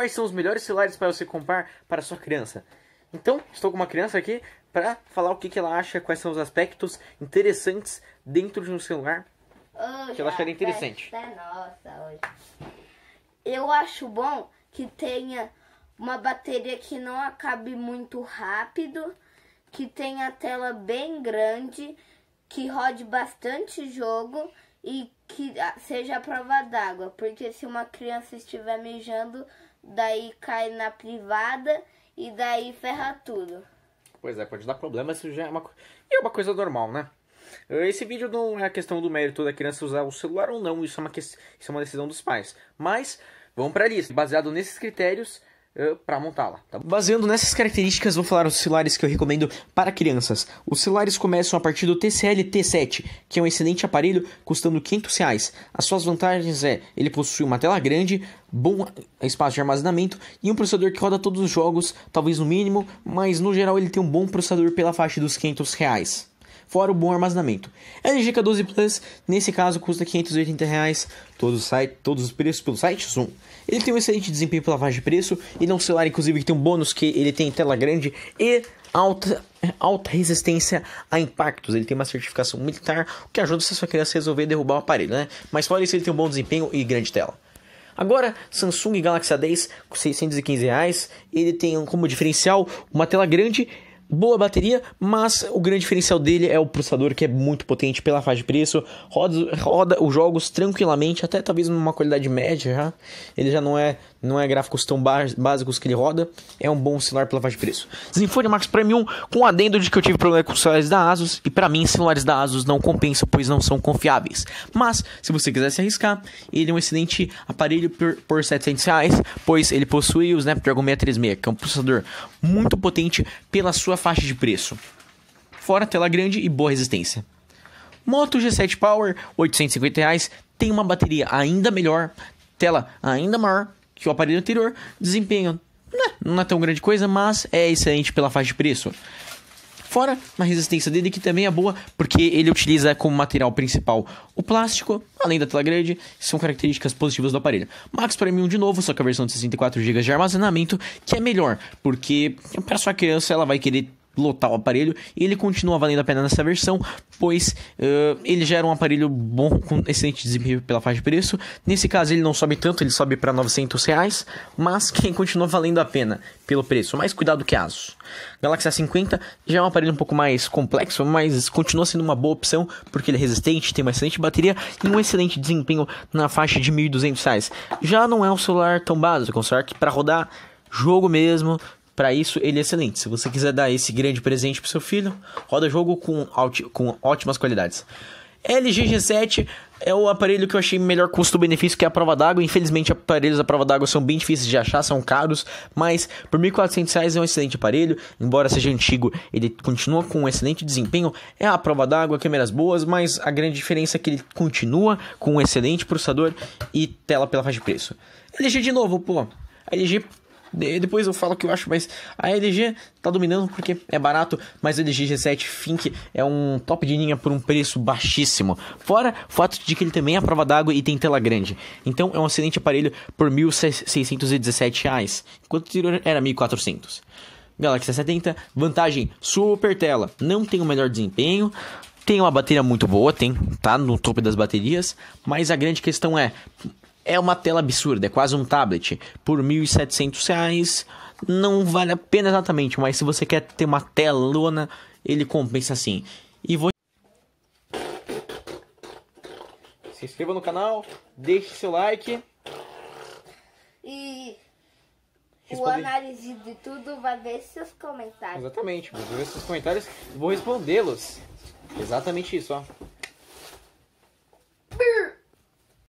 quais são os melhores celulares para você comprar para sua criança. Então, estou com uma criança aqui para falar o que, que ela acha, quais são os aspectos interessantes dentro de um celular hoje que ela acharia interessante. É nossa, hoje. Eu acho bom que tenha uma bateria que não acabe muito rápido, que tenha tela bem grande, que rode bastante jogo e que ah, seja a prova d'água, porque se uma criança estiver mijando, daí cai na privada e daí ferra tudo. Pois é, pode dar problema, isso já é uma, é uma coisa normal, né? Esse vídeo não é a questão do mérito da criança usar o celular ou não, isso é uma, que... isso é uma decisão dos pais. Mas, vamos para lista. Baseado nesses critérios, eh, para montá-la. Tá? Baseando nessas características, vou falar os celulares que eu recomendo para crianças. Os celulares começam a partir do TCL T7, que é um excelente aparelho custando 500 reais. As suas vantagens é, ele possui uma tela grande, bom espaço de armazenamento e um processador que roda todos os jogos, talvez no mínimo, mas no geral ele tem um bom processador pela faixa dos 500 reais fora o bom armazenamento. LG é K12 Plus, nesse caso, custa R$ 580, reais, todos, site, todos os preços pelo site Zoom. Ele tem um excelente desempenho pela faixa de preço, e não um celular, inclusive, que tem um bônus que ele tem tela grande e alta, alta resistência a impactos. Ele tem uma certificação militar, o que ajuda se a sua criança resolver derrubar o aparelho, né? Mas fora isso, ele tem um bom desempenho e grande tela. Agora, Samsung Galaxy A10 com 615 reais, ele tem como diferencial uma tela grande boa bateria, mas o grande diferencial dele é o processador que é muito potente pela faixa de preço, roda, roda os jogos tranquilamente, até talvez numa qualidade média já. Ele já não é não é gráficos tão básicos que ele roda, é um bom celular pela faixa de preço. Zenfone Max Premium com adendo de que eu tive problema com celulares da Asus e para mim celulares da Asus não compensam pois não são confiáveis. Mas se você quiser se arriscar, ele é um excelente aparelho por, por 700 reais, pois ele possui o Snapdragon 636, que é um processador muito potente pela sua faixa de preço. Fora tela grande e boa resistência. Moto G7 Power, R$ 850, reais, tem uma bateria ainda melhor, tela ainda maior que o aparelho anterior, desempenho né, não é tão grande coisa, mas é excelente pela faixa de preço. Fora uma resistência dele que também é boa, porque ele utiliza como material principal o plástico, além da tela grande, são características positivas do aparelho. Max Premium de novo, só que a versão de 64 GB de armazenamento, que é melhor, porque para sua criança ela vai querer lotar o aparelho. E ele continua valendo a pena nessa versão, pois uh, ele já era um aparelho bom, com excelente desempenho pela faixa de preço. Nesse caso ele não sobe tanto, ele sobe para 900 reais, mas quem continua valendo a pena pelo preço. Mais cuidado que ASUS. Galaxy A50 já é um aparelho um pouco mais complexo, mas continua sendo uma boa opção porque ele é resistente, tem uma excelente bateria e um excelente desempenho na faixa de 1.200 reais. Já não é um celular tão básico, é um celular que para rodar jogo mesmo, para isso, ele é excelente. Se você quiser dar esse grande presente para seu filho, roda jogo com, com ótimas qualidades. LG G7 é o aparelho que eu achei melhor custo-benefício que é a prova d'água. Infelizmente, aparelhos à prova d'água são bem difíceis de achar, são caros, mas por R$ 1.400 é um excelente aparelho. Embora seja antigo, ele continua com um excelente desempenho. É a prova d'água, câmeras boas, mas a grande diferença é que ele continua com um excelente processador e tela pela faixa de preço. LG de novo, pô. LG depois eu falo o que eu acho, mas a LG tá dominando porque é barato, mas o LG G7 Fink é um top de linha por um preço baixíssimo. Fora o fato de que ele também é prova d'água e tem tela grande. Então é um excelente aparelho por R$ 1.617, enquanto o anterior era R$ 1.400. Galaxy S70, vantagem, super tela, não tem o melhor desempenho, tem uma bateria muito boa, tem, tá no topo das baterias, mas a grande questão é é uma tela absurda, é quase um tablet. Por R$ 1.700 reais, não vale a pena exatamente, mas se você quer ter uma telona, ele compensa assim. E vou se inscreva no canal, deixe seu like. E Responde... o análise de tudo vai ver seus comentários. Exatamente, vou ver seus comentários e vou respondê-los. Exatamente isso, ó.